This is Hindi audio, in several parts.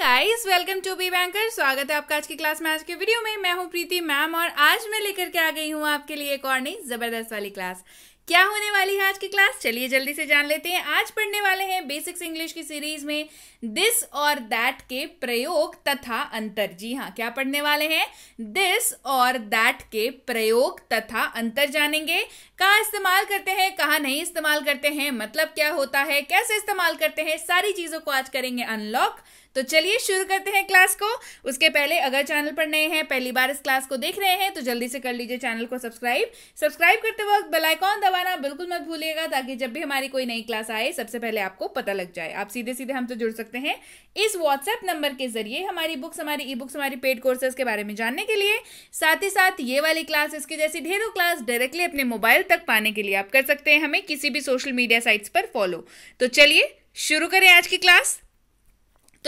guys welcome to Be Banker स्वागत है आपका आज की क्लास में आज के वीडियो में मैं हूं प्रीति मैम और आज मैं लेकर के आ गई हूं आपके लिए एक और नई जबरदस्त वाली क्लास क्या होने वाली है आज की क्लास चलिए जल्दी से जान लेते हैं आज पढ़ने वाले हैं बेसिक्स इंग्लिश की सीरीज में दिस और दैट के प्रयोग तथा अंतर जी हाँ क्या पढ़ने वाले हैं दिस और दैट के प्रयोग तथा अंतर जानेंगे कहाँ इस्तेमाल करते हैं कहाँ नहीं इस्तेमाल करते हैं मतलब क्या होता है कैसे इस्तेमाल करते हैं सारी चीजों को आज करेंगे अनलॉक तो चलिए शुरू करते हैं क्लास को उसके पहले अगर चैनल पर नए हैं पहली बार इस क्लास को देख रहे हैं तो जल्दी से कर लीजिए चैनल को सब्सक्राइब सब्सक्राइब करते वक्त बेलाइकॉन दबाना बिल्कुल मत भूलिएगा ताकि जब भी हमारी कोई नई क्लास आए सबसे पहले आपको पता लग जाए आप सीधे सीधे हमसे तो जुड़ सकते हैं इस व्हाट्सएप नंबर के जरिए हमारी बुक्स हमारी ई बुक्स हमारी पेड कोर्सेज के बारे में जानने के लिए साथ ही साथ ये वाली क्लास इसके जैसी ढेरों क्लास डायरेक्टली अपने मोबाइल तक पाने के लिए आप कर सकते हैं हमें किसी भी सोशल मीडिया साइट्स पर फॉलो तो चलिए शुरू करें आज की क्लास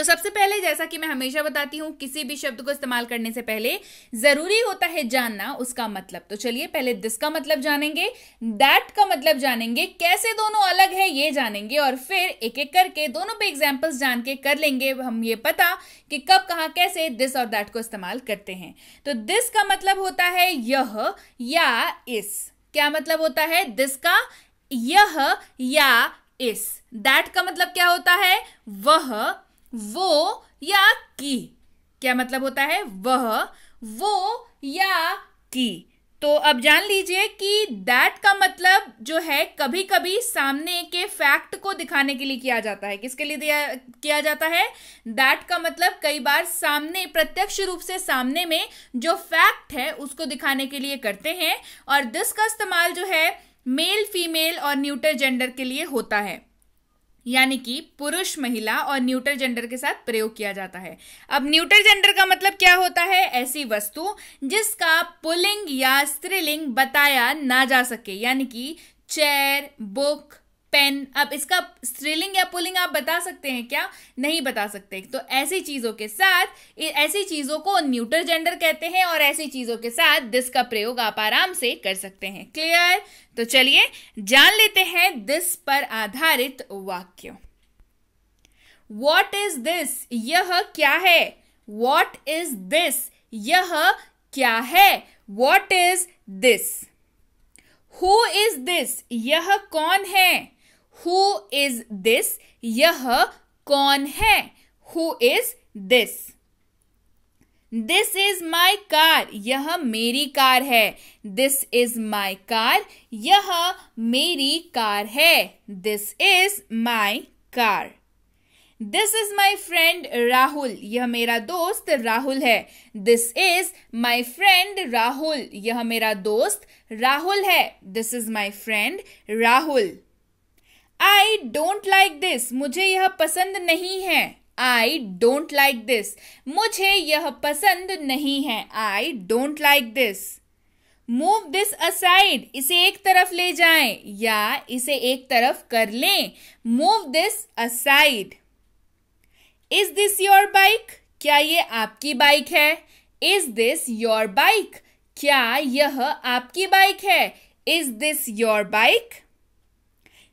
तो सबसे पहले जैसा कि मैं हमेशा बताती हूं किसी भी शब्द को इस्तेमाल करने से पहले जरूरी होता है जानना उसका मतलब तो चलिए पहले दिस का मतलब जानेंगे दैट का मतलब जानेंगे कैसे दोनों अलग है ये जानेंगे और फिर एक एक करके दोनों पे एग्जाम्पल्स जान के कर लेंगे हम ये पता कि कब कहाँ कैसे दिस और दैट को इस्तेमाल करते हैं तो दिस का मतलब होता है यह या इस क्या मतलब होता है दिस का यह या इस दैट का मतलब क्या होता है वह वो या की क्या मतलब होता है वह वो या की तो अब जान लीजिए कि दैट का मतलब जो है कभी कभी सामने के फैक्ट को दिखाने के लिए किया जाता है किसके लिए दिया किया जाता है दैट का मतलब कई बार सामने प्रत्यक्ष रूप से सामने में जो फैक्ट है उसको दिखाने के लिए करते हैं और दिस का इस्तेमाल जो है मेल फीमेल और न्यूटर जेंडर के लिए होता है यानी कि पुरुष महिला और न्यूटर जेंडर के साथ प्रयोग किया जाता है अब न्यूटर जेंडर का मतलब क्या होता है ऐसी वस्तु जिसका पुलिंग या स्त्रीलिंग बताया ना जा सके यानी कि चेयर बुक पेन अब इसका स्त्रीलिंग या पुलिंग आप बता सकते हैं क्या नहीं बता सकते तो ऐसी चीज़ों के साथ ऐसी चीज़ों को न्यूटर जेंडर कहते हैं और ऐसी चीज़ों के साथ दिस का प्रयोग आप आराम से कर सकते हैं क्लियर तो चलिए जान लेते हैं दिस पर आधारित वाक्य वॉट इज दिस यह क्या है वॉट इज दिस यह क्या है what is this who is this यह कौन है हु इज दिस यह कौन है who is this this is my car यह मेरी कार है दिस इज माई कार यह मेरी कार है this is my car this is my friend Rahul यह मेरा दोस्त राहुल है this is my friend Rahul यह मेरा दोस्त राहुल है this is my friend Rahul I don't like this मुझे यह पसंद नहीं है आई डोंट लाइक दिस मुझे यह पसंद नहीं है I don't like this move this aside इसे एक तरफ ले जाएं या इसे एक तरफ कर लें move this aside is this your bike क्या ये आपकी बाइक है इज दिस योर बाइक क्या यह आपकी बाइक है is this your bike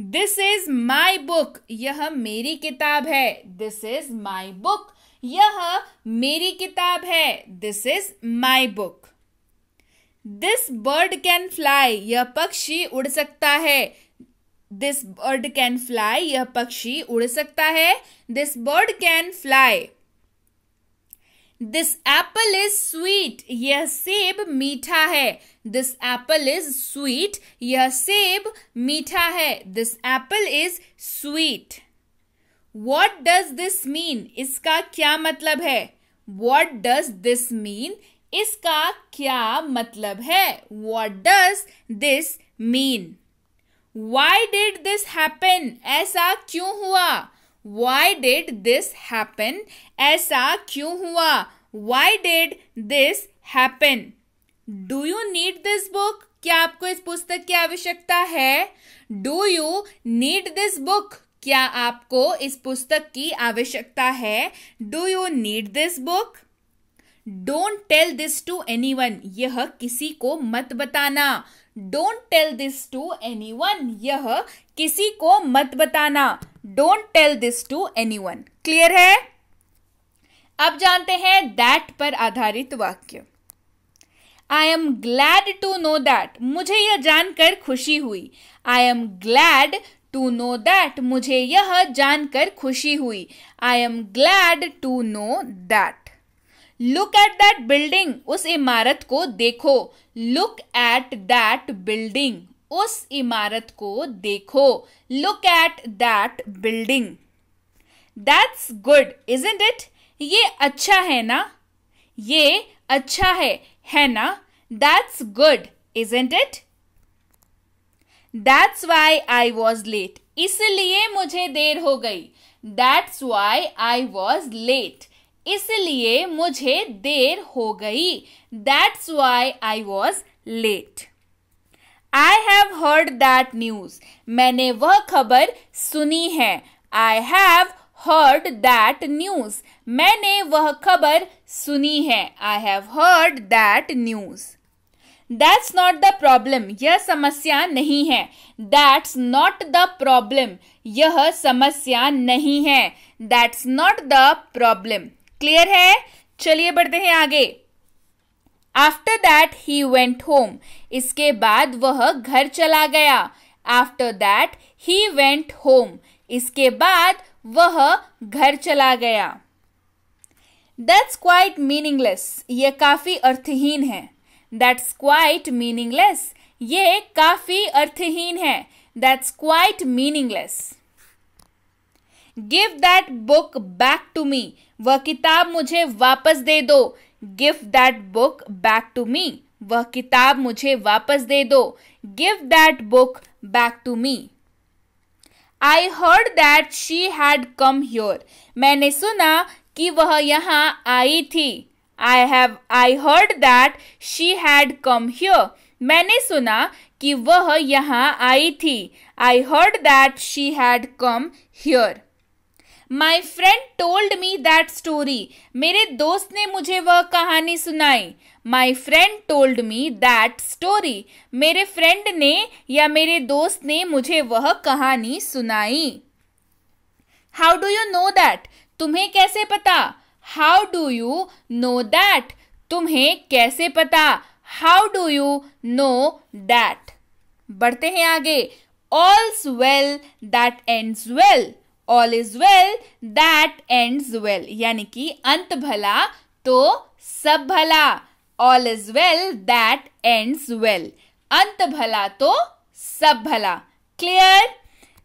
this is my book यह मेरी किताब है दिस इज माई बुक यह मेरी किताब है this is my book this bird can fly यह पक्षी उड़ सकता है दिस बर्ड कैन फ्लाई यह पक्षी उड़ सकता है this bird can fly this apple is sweet यह सेब मीठा है दिस एप्पल इज स्वीट यह सेब मीठा है this apple is sweet what does this mean इसका क्या मतलब है वॉट डज दिस मीन इसका क्या मतलब है what does this mean why did this happen ऐसा क्यों हुआ वाई डिड दिस हैपन ऐसा क्यों हुआ why did this happen do you need this book क्या आपको इस पुस्तक की आवश्यकता है do you need this book क्या आपको इस पुस्तक की आवश्यकता है do you need this book don't tell this to anyone यह किसी को मत बताना don't tell this to anyone यह किसी को मत बताना don't tell this to anyone clear है अब जानते हैं दैट पर आधारित वाक्य I am glad to know that मुझे यह जानकर खुशी हुई I am glad to know that मुझे यह जानकर खुशी हुई I am glad to know that look at that building उस इमारत को देखो लुक एट दैट बिल्डिंग उस इमारत को देखो look at that building that's good isn't it ये अच्छा है ना ये अच्छा है है ना that's good isn't it that's why I was late इसलिए मुझे देर हो गई that's why I was late इसलिए मुझे देर हो गई that's why I was late I have heard that news मैंने वह खबर सुनी है I have heard that news मैंने वह खबर सुनी है I have heard that news that's not the problem यह समस्या नहीं है दैट्स नॉट द प्रॉब्लम यह समस्या नहीं है that's not the problem clear है चलिए बढ़ते हैं आगे after that he went home इसके बाद वह घर चला गया after that he went home इसके बाद वह घर चला गया दैट्स क्वाइट मीनिंगलेस ये काफी अर्थहीन है दैट्स क्वाइट मीनिंगलेस ये काफी अर्थहीन है that's quite meaningless give that book back to me वह किताब मुझे वापस दे दो give that book back to me वह किताब मुझे वापस दे दो give that book back to me I heard that she had come here मैंने सुना कि वह यहाँ आई थी I have I heard that she had come here मैंने सुना कि वह यहाँ आई थी I heard that she had come here my friend told me that story मेरे दोस्त ने मुझे वह कहानी सुनाई my friend told me that story मेरे फ्रेंड ने या मेरे दोस्त ने मुझे वह कहानी सुनाई how do you know that तुम्हें कैसे पता how do you know that तुम्हें कैसे पता how do you know that बढ़ते हैं आगे all's well that ends well all is well that ends well यानी कि अंत भला तो सब भला all is well that ends well अंत भला तो सब भला क्लियर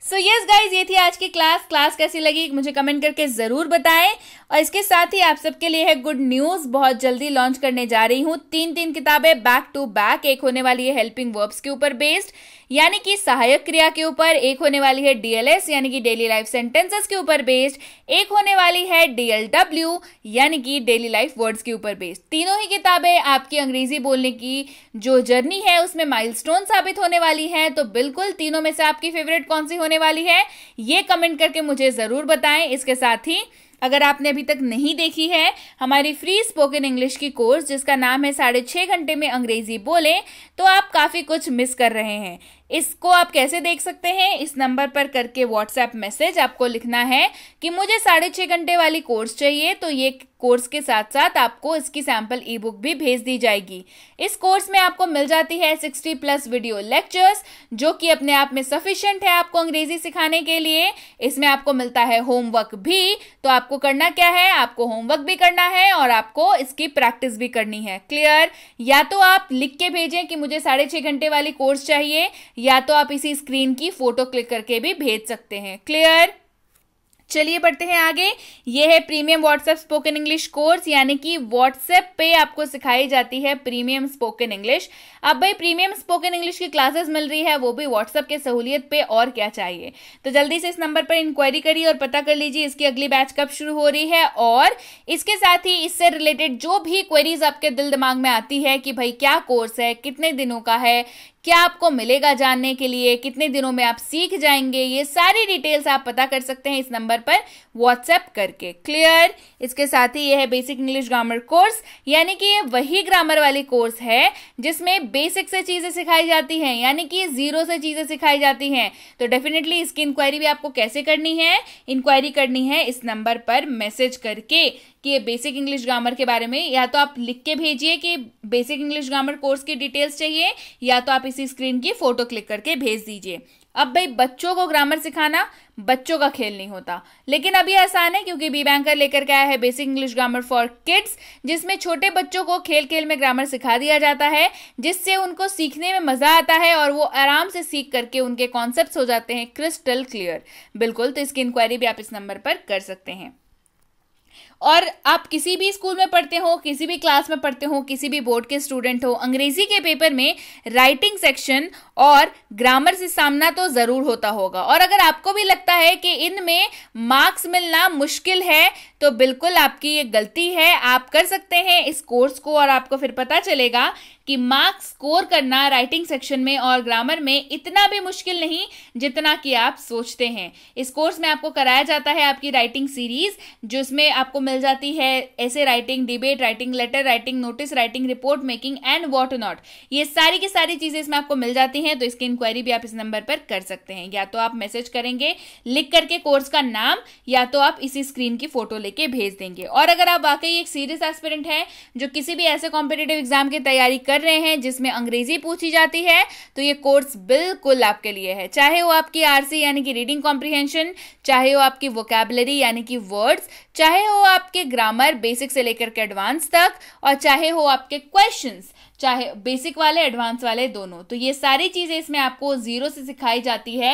सो यस गाइज ये थी आज की क्लास क्लास कैसी लगी मुझे कमेंट करके ज़रूर बताएं और इसके साथ ही आप सबके लिए है गुड न्यूज़ बहुत जल्दी लॉन्च करने जा रही हूँ तीन तीन किताबें बैक टू बैक एक होने वाली है हेल्पिंग वर्ब्स के ऊपर बेस्ड यानी कि सहायक क्रिया के ऊपर एक होने वाली है डीएलएस यानी कि डेली लाइफ सेंटेंसेस के ऊपर बेस्ड एक होने वाली है डीएलडब्ल्यू यानी कि डेली लाइफ वर्ड्स के ऊपर बेस्ड तीनों ही किताबें आपकी अंग्रेजी बोलने की जो जर्नी है उसमें माइल साबित होने वाली है तो बिल्कुल तीनों में से आपकी फेवरेट कौन सी होने वाली है ये कमेंट करके मुझे ज़रूर बताएं इसके साथ ही अगर आपने अभी तक नहीं देखी है हमारी फ्री स्पोकन इंग्लिश की कोर्स जिसका नाम है साढ़े छः घंटे में अंग्रेजी बोलें तो आप काफ़ी कुछ मिस कर रहे हैं इसको आप कैसे देख सकते हैं इस नंबर पर करके व्हाट्सएप मैसेज आपको लिखना है कि मुझे साढ़े छः घंटे वाली कोर्स चाहिए तो ये कोर्स के साथ साथ आपको इसकी सैम्पल ई बुक भी भेज दी जाएगी इस कोर्स में आपको मिल जाती है सिक्सटी प्लस वीडियो लेक्चर्स जो कि अपने आप में सफिशियंट है आपको अंग्रेजी सिखाने के लिए इसमें आपको मिलता है होमवर्क भी तो आपको करना क्या है आपको होमवर्क भी करना है और आपको इसकी प्रैक्टिस भी करनी है क्लियर या तो आप लिख के भेजें कि मुझे साढ़े छः घंटे वाली कोर्स चाहिए या तो आप इसी स्क्रीन की फोटो क्लिक करके भी भेज सकते हैं क्लियर चलिए बढ़ते हैं आगे ये है premium WhatsApp spoken English course यानी कि व्हाट्सएप पे आपको सिखाई जाती है प्रीमियम स्पोकन इंग्लिश अब भाई प्रीमियम स्पोकन इंग्लिश की क्लासेस मिल रही है वो भी व्हाट्सअप के सहूलियत पे और क्या चाहिए तो जल्दी से इस नंबर पर इंक्वायरी करिए और पता कर लीजिए इसकी अगली बैच कब शुरू हो रही है और इसके साथ ही इससे रिलेटेड जो भी क्वेरीज आपके दिल दिमाग में आती है कि भाई क्या कोर्स है कितने दिनों का है क्या आपको मिलेगा जानने के लिए कितने दिनों में आप सीख जाएंगे ये सारी डिटेल्स आप पता कर सकते हैं इस नंबर पर व्हाट्सएप करके क्लियर इसके साथ ही ये है बेसिक इंग्लिश ग्रामर कोर्स यानी कि ये वही ग्रामर वाली कोर्स है जिसमें बेसिक से चीज़ें सिखाई जाती हैं यानी कि ज़ीरो से चीज़ें सिखाई जाती हैं तो डेफिनेटली इसकी इंक्वायरी भी आपको कैसे करनी है इंक्वायरी करनी है इस नंबर पर मैसेज करके कि ये बेसिक इंग्लिश ग्रामर के बारे में या तो आप लिख के भेजिए कि बेसिक इंग्लिश ग्रामर कोर्स की डिटेल्स चाहिए या तो आप इसी स्क्रीन की फ़ोटो क्लिक करके भेज दीजिए अब भाई बच्चों को ग्रामर सिखाना बच्चों का खेल नहीं होता लेकिन अभी आसान है क्योंकि बी बैंकर लेकर के आया है basic English grammar for kids जिसमें छोटे बच्चों को खेल खेल में ग्रामर सिखा दिया जाता है जिससे उनको सीखने में मज़ा आता है और वो आराम से सीख करके उनके कॉन्सेप्ट हो जाते हैं क्रिस्टल क्लियर बिल्कुल तो इसकी इंक्वायरी भी आप इस नंबर पर कर सकते हैं और आप किसी भी स्कूल में पढ़ते हो किसी भी क्लास में पढ़ते हो किसी भी बोर्ड के स्टूडेंट हो अंग्रेजी के पेपर में राइटिंग सेक्शन और ग्रामर से सामना तो ज़रूर होता होगा और अगर आपको भी लगता है कि इनमें मार्क्स मिलना मुश्किल है तो बिल्कुल आपकी ये गलती है आप कर सकते हैं इस कोर्स को और आपको फिर पता चलेगा कि मार्क्स स्कोर करना राइटिंग सेक्शन में और ग्रामर में इतना भी मुश्किल नहीं जितना कि आप सोचते हैं इस कोर्स में आपको कराया जाता है आपकी राइटिंग सीरीज जिसमें आपको मिल जाती है ऐसे writing debate writing letter writing notice writing report making and what not ये सारी की सारी चीज़ें इसमें आपको मिल जाती हैं तो इसकी इंक्वायरी भी आप इस नंबर पर कर सकते हैं या तो आप मैसेज करेंगे लिख करके कोर्स का नाम या तो आप इसी स्क्रीन की फोटो लेकर लेके भेज देंगे और अगर आप वाकई एक सीरियस एस्पिरेंट हैं जो किसी भी ऐसे कॉम्पिटेटिव एग्जाम की तैयारी कर रहे हैं जिसमें अंग्रेजी पूछी जाती है तो ये कोर्स बिल्कुल आपके लिए है चाहे वो आपकी आरसी यानी कि रीडिंग कॉम्प्रीहेंशन चाहे वो आपकी वोकेबलरी यानी कि वर्ड्स चाहे हो आपके ग्रामर बेसिक से लेकर के एडवांस तक और चाहे हो आपके क्वेश्चंस चाहे बेसिक वाले एडवांस वाले दोनों तो ये सारी चीज़ें इसमें आपको ज़ीरो से सिखाई जाती है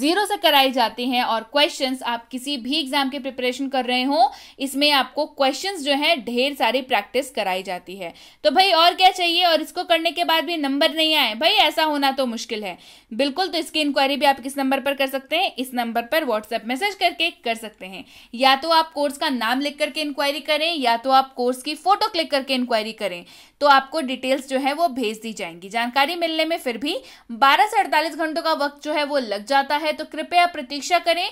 ज़ीरो से कराई जाती हैं और क्वेश्चंस आप किसी भी एग्ज़ाम के प्रिपरेशन कर रहे हो इसमें आपको क्वेश्चंस जो है ढेर सारी प्रैक्टिस कराई जाती है तो भाई और क्या चाहिए और इसको करने के बाद भी नंबर नहीं आए भाई ऐसा होना तो मुश्किल है बिल्कुल तो इसकी इंक्वायरी भी आप किस नंबर पर कर सकते हैं इस नंबर पर व्हाट्सएप मैसेज करके कर सकते हैं या तो आप कोर्स का नाम लिख करके इंक्वायरी करें या तो आप कोर्स की फोटो क्लिक करके इंक्वायरी करें तो आपको डिटेल्स जो है वो भेज दी जाएंगी जानकारी मिलने में फिर भी बारह से अड़तालीस घंटों का वक्त जो है वो लग जाता है तो कृपया प्रतीक्षा करें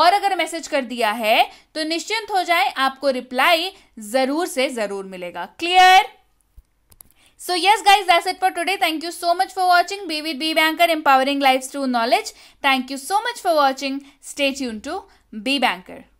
और अगर मैसेज कर दिया है तो निश्चिंत हो जाए आपको रिप्लाई जरूर से जरूर मिलेगा clear so yes guys that's it for today thank you so much for watching be with Be Banker empowering life to knowledge thank you so much for watching stay यून टू बी बैंकर